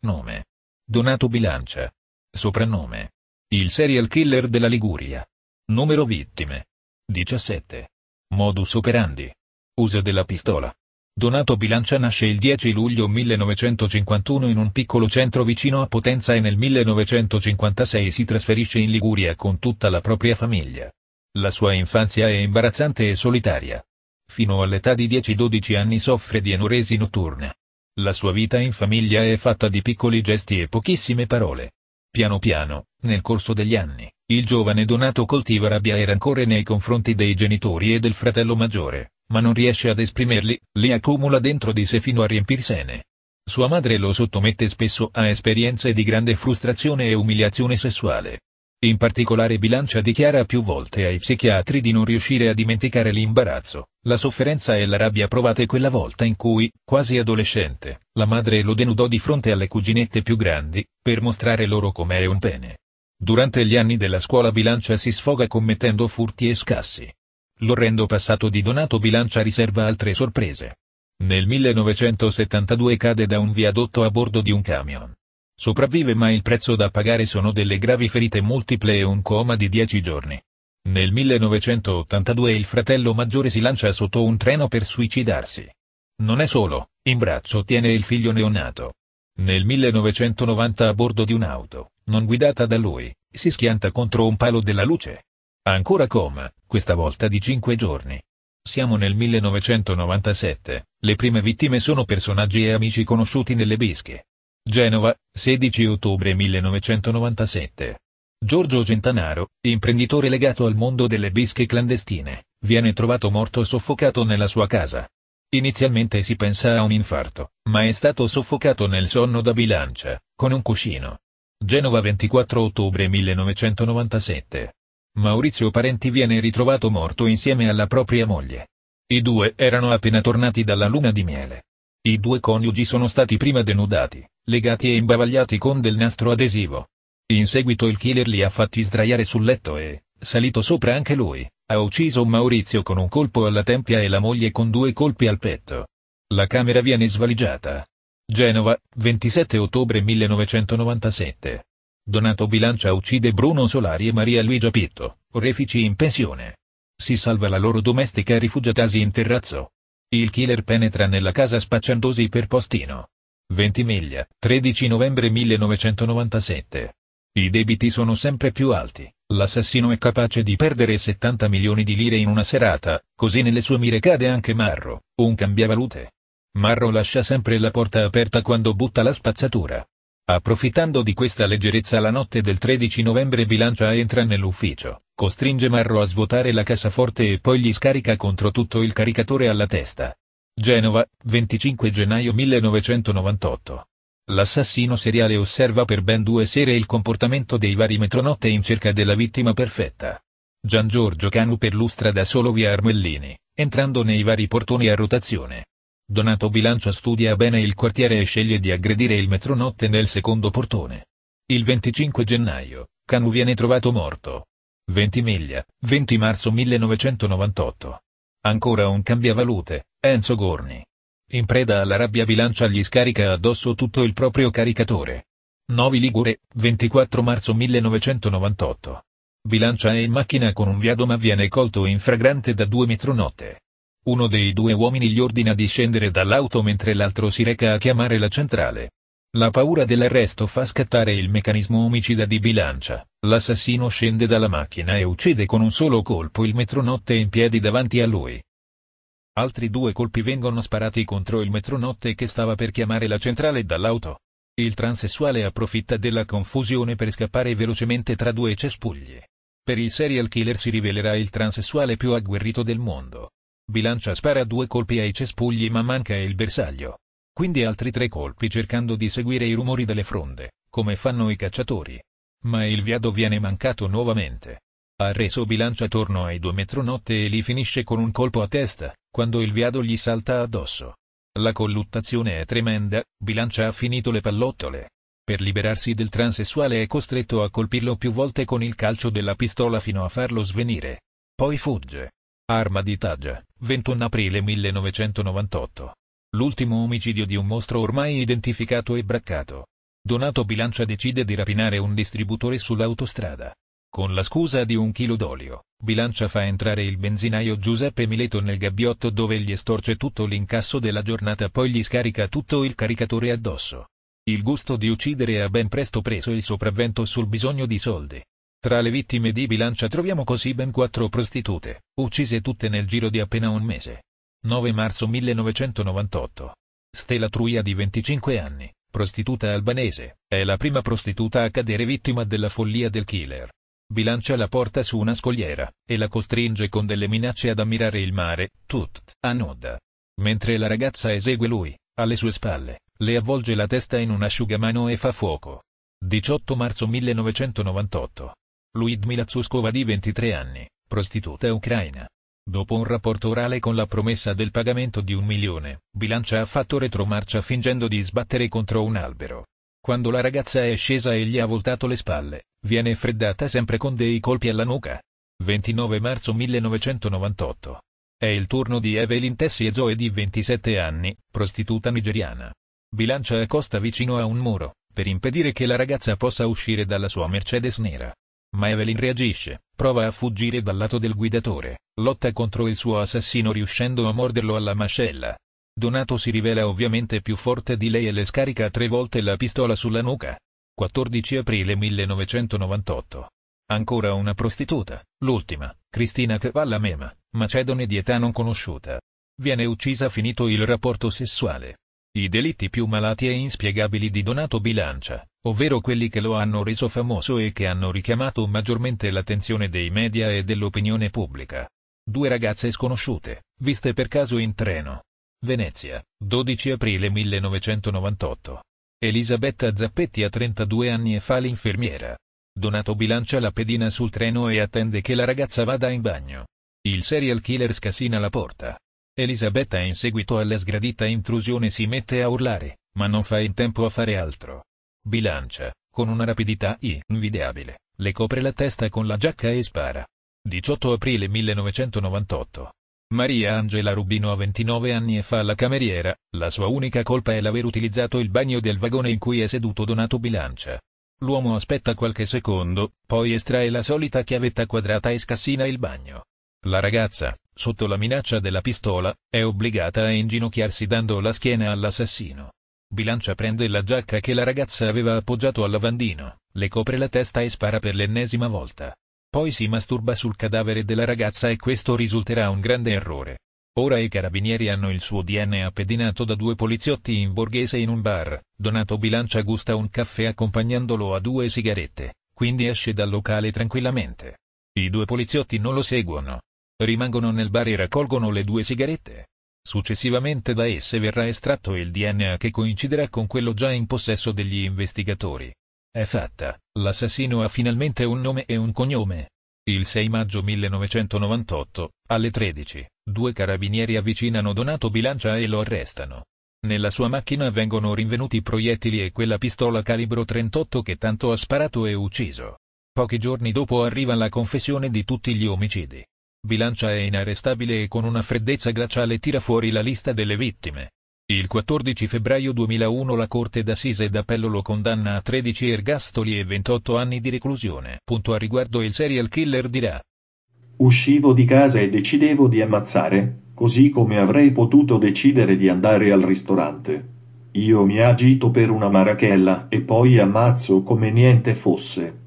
Nome. Donato Bilancia. Soprannome. Il serial killer della Liguria. Numero vittime. 17. Modus operandi. Usa della pistola. Donato Bilancia nasce il 10 luglio 1951 in un piccolo centro vicino a Potenza e nel 1956 si trasferisce in Liguria con tutta la propria famiglia. La sua infanzia è imbarazzante e solitaria. Fino all'età di 10-12 anni soffre di anoresi notturna. La sua vita in famiglia è fatta di piccoli gesti e pochissime parole. Piano piano, nel corso degli anni, il giovane Donato coltiva rabbia e rancore nei confronti dei genitori e del fratello maggiore, ma non riesce ad esprimerli, li accumula dentro di sé fino a riempirsene. Sua madre lo sottomette spesso a esperienze di grande frustrazione e umiliazione sessuale. In particolare Bilancia dichiara più volte ai psichiatri di non riuscire a dimenticare l'imbarazzo, la sofferenza e la rabbia provate quella volta in cui, quasi adolescente, la madre lo denudò di fronte alle cuginette più grandi, per mostrare loro com'era un pene. Durante gli anni della scuola Bilancia si sfoga commettendo furti e scassi. L'orrendo passato di Donato Bilancia riserva altre sorprese. Nel 1972 cade da un viadotto a bordo di un camion. Sopravvive ma il prezzo da pagare sono delle gravi ferite multiple e un coma di 10 giorni. Nel 1982 il fratello maggiore si lancia sotto un treno per suicidarsi. Non è solo, in braccio tiene il figlio neonato. Nel 1990 a bordo di un'auto, non guidata da lui, si schianta contro un palo della luce. Ancora coma, questa volta di 5 giorni. Siamo nel 1997, le prime vittime sono personaggi e amici conosciuti nelle bische. Genova, 16 ottobre 1997. Giorgio Gentanaro, imprenditore legato al mondo delle bische clandestine, viene trovato morto soffocato nella sua casa. Inizialmente si pensa a un infarto, ma è stato soffocato nel sonno da bilancia, con un cuscino. Genova 24 ottobre 1997. Maurizio Parenti viene ritrovato morto insieme alla propria moglie. I due erano appena tornati dalla luna di miele. I due coniugi sono stati prima denudati, legati e imbavagliati con del nastro adesivo. In seguito il killer li ha fatti sdraiare sul letto e, salito sopra anche lui, ha ucciso Maurizio con un colpo alla tempia e la moglie con due colpi al petto. La camera viene svaligiata. Genova, 27 ottobre 1997. Donato Bilancia uccide Bruno Solari e Maria Luigia Pitto, orefici in pensione. Si salva la loro domestica rifugiatasi in terrazzo. Il killer penetra nella casa spacciandosi per postino. Ventimiglia, 13 novembre 1997. I debiti sono sempre più alti. L'assassino è capace di perdere 70 milioni di lire in una serata, così nelle sue mire cade anche Marro, un cambiavalute. Marro lascia sempre la porta aperta quando butta la spazzatura. Approfittando di questa leggerezza la notte del 13 novembre Bilancia entra nell'ufficio, costringe Marro a svuotare la cassaforte e poi gli scarica contro tutto il caricatore alla testa. Genova, 25 gennaio 1998. L'assassino seriale osserva per ben due sere il comportamento dei vari metronotte in cerca della vittima perfetta. Gian Giorgio Canu perlustra da solo via Armellini, entrando nei vari portoni a rotazione. Donato Bilancia studia bene il quartiere e sceglie di aggredire il metronotte nel secondo portone. Il 25 gennaio, Canu viene trovato morto. 20 miglia, 20 marzo 1998. Ancora un cambiavalute, Enzo Gorni. In preda alla rabbia Bilancia gli scarica addosso tutto il proprio caricatore. Novi Ligure, 24 marzo 1998. Bilancia è in macchina con un viado ma viene colto in fragrante da due metronotte. Uno dei due uomini gli ordina di scendere dall'auto mentre l'altro si reca a chiamare la centrale. La paura dell'arresto fa scattare il meccanismo omicida di bilancia. L'assassino scende dalla macchina e uccide con un solo colpo il metronotte in piedi davanti a lui. Altri due colpi vengono sparati contro il metronotte che stava per chiamare la centrale dall'auto. Il transessuale approfitta della confusione per scappare velocemente tra due cespugli. Per il serial killer si rivelerà il transessuale più agguerrito del mondo. Bilancia spara due colpi ai cespugli ma manca il bersaglio. Quindi altri tre colpi cercando di seguire i rumori delle fronde, come fanno i cacciatori. Ma il viado viene mancato nuovamente. Ha reso Bilancia torno ai due metronotte e li finisce con un colpo a testa, quando il viado gli salta addosso. La colluttazione è tremenda, Bilancia ha finito le pallottole. Per liberarsi del transessuale è costretto a colpirlo più volte con il calcio della pistola fino a farlo svenire. Poi fugge. Arma di taggia. 21 aprile 1998. L'ultimo omicidio di un mostro ormai identificato e braccato. Donato Bilancia decide di rapinare un distributore sull'autostrada. Con la scusa di un chilo d'olio, Bilancia fa entrare il benzinaio Giuseppe Mileto nel gabbiotto dove gli estorce tutto l'incasso della giornata poi gli scarica tutto il caricatore addosso. Il gusto di uccidere ha ben presto preso il sopravvento sul bisogno di soldi. Tra le vittime di Bilancia troviamo così ben quattro prostitute, uccise tutte nel giro di appena un mese. 9 marzo 1998. Stella Truia di 25 anni, prostituta albanese, è la prima prostituta a cadere vittima della follia del killer. Bilancia la porta su una scogliera, e la costringe con delle minacce ad ammirare il mare, tut, a nuda. Mentre la ragazza esegue lui, alle sue spalle, le avvolge la testa in un asciugamano e fa fuoco. 18 marzo 1998 Luidmila Zuskova di 23 anni, prostituta ucraina. Dopo un rapporto orale con la promessa del pagamento di un milione, Bilancia ha fatto retromarcia fingendo di sbattere contro un albero. Quando la ragazza è scesa e gli ha voltato le spalle, viene freddata sempre con dei colpi alla nuca. 29 marzo 1998. È il turno di Evelyn Tessi e Zoe di 27 anni, prostituta nigeriana. Bilancia accosta vicino a un muro, per impedire che la ragazza possa uscire dalla sua Mercedes nera ma Evelyn reagisce, prova a fuggire dal lato del guidatore, lotta contro il suo assassino riuscendo a morderlo alla mascella. Donato si rivela ovviamente più forte di lei e le scarica tre volte la pistola sulla nuca. 14 aprile 1998. Ancora una prostituta, l'ultima, Cristina Cavalla Mema, macedone di età non conosciuta. Viene uccisa finito il rapporto sessuale. I delitti più malati e inspiegabili di Donato Bilancia, ovvero quelli che lo hanno reso famoso e che hanno richiamato maggiormente l'attenzione dei media e dell'opinione pubblica. Due ragazze sconosciute, viste per caso in treno. Venezia, 12 aprile 1998. Elisabetta Zappetti ha 32 anni e fa l'infermiera. Donato bilancia la pedina sul treno e attende che la ragazza vada in bagno. Il serial killer scassina la porta, Elisabetta in seguito alla sgradita intrusione si mette a urlare, ma non fa in tempo a fare altro. Bilancia, con una rapidità invidiabile, le copre la testa con la giacca e spara. 18 aprile 1998. Maria Angela Rubino ha 29 anni e fa la cameriera, la sua unica colpa è l'aver utilizzato il bagno del vagone in cui è seduto Donato Bilancia. L'uomo aspetta qualche secondo, poi estrae la solita chiavetta quadrata e scassina il bagno. La ragazza, sotto la minaccia della pistola, è obbligata a inginocchiarsi dando la schiena all'assassino. Bilancia prende la giacca che la ragazza aveva appoggiato al lavandino, le copre la testa e spara per l'ennesima volta. Poi si masturba sul cadavere della ragazza e questo risulterà un grande errore. Ora i carabinieri hanno il suo DNA pedinato da due poliziotti in borghese in un bar. Donato Bilancia gusta un caffè accompagnandolo a due sigarette, quindi esce dal locale tranquillamente. I due poliziotti non lo seguono, rimangono nel bar e raccolgono le due sigarette. Successivamente da esse verrà estratto il DNA che coinciderà con quello già in possesso degli investigatori. È fatta, l'assassino ha finalmente un nome e un cognome. Il 6 maggio 1998, alle 13, due carabinieri avvicinano Donato Bilancia e lo arrestano. Nella sua macchina vengono rinvenuti proiettili e quella pistola calibro 38 che tanto ha sparato e ucciso. Pochi giorni dopo arriva la confessione di tutti gli omicidi. Bilancia è inarrestabile e con una freddezza glaciale tira fuori la lista delle vittime. Il 14 febbraio 2001 la Corte d'Assise d'Appello lo condanna a 13 ergastoli e 28 anni di reclusione. Punto a riguardo il serial killer dirà Uscivo di casa e decidevo di ammazzare, così come avrei potuto decidere di andare al ristorante. Io mi agito per una marachella e poi ammazzo come niente fosse.